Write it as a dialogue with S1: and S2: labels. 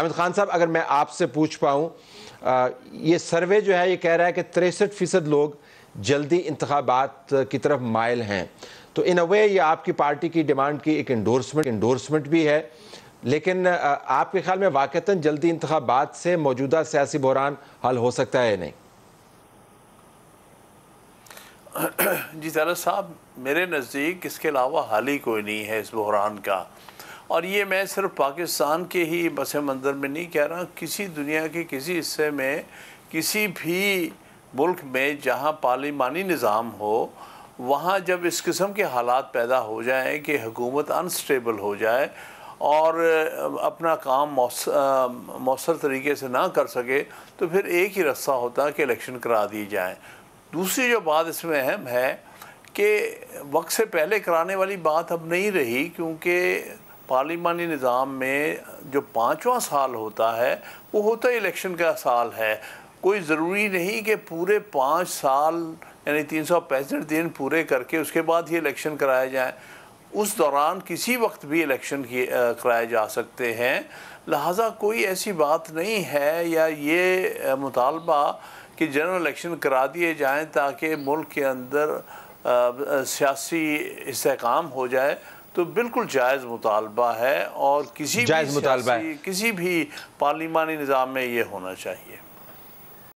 S1: हामिद खान साहब अगर मैं आपसे पूछ पाऊँ ये सर्वे जो है ये कह रहा है कि तिरसठ फ़ीसद लोग जल्दी इंतबात की तरफ मायल हैं तो इन अ वे ये आपकी पार्टी की डिमांड की एक इंडोर्समेंट इंडोर्समेंट भी है लेकिन आपके ख्याल में वाक़ता जल्दी इंतबात से मौजूदा सियासी बहरान हल हो सकता है या नहीं
S2: जी जरा साहब मेरे नज़दीक इसके अलावा हाल ही कोई नहीं है इस बहरान का और ये मैं सिर्फ पाकिस्तान के ही बस मंजर में नहीं कह रहा किसी दुनिया के किसी हिस्से में किसी भी मुल्क में जहाँ पार्लिमानी निज़ाम हो वहाँ जब इस किस्म के हालात पैदा हो जाएँ कि हुकूमत अनस्टेबल हो जाए और अपना काम मौसर तरीके से ना कर सके तो फिर एक ही रास्ता होता है कि इलेक्शन करा दिए जाएँ दूसरी जो बात इसमें अहम है कि वक्त से पहले कराने वाली बात अब नहीं रही क्योंकि पार्लिमानी निज़ाम में जो पाँचवा साल होता है वो होता है इलेक्शन का साल है कोई ज़रूरी नहीं कि पूरे पाँच साल यानी तीन सौ पैंसठ दिन पूरे करके उसके बाद ही इलेक्शन कराए जाएँ उस दौरान किसी वक्त भी इलेक्शन कराए जा सकते हैं लिहाजा कोई ऐसी बात नहीं है या ये मुतालबा कि जनरल इलेक्शन करा दिए जाएँ ताकि मुल्क के अंदर सियासी इसकाम हो जाए तो बिल्कुल जायज़ मुतालबा है और किसी जायज़ मुतालबा किसी भी पार्लिमानी निज़ाम में ये होना चाहिए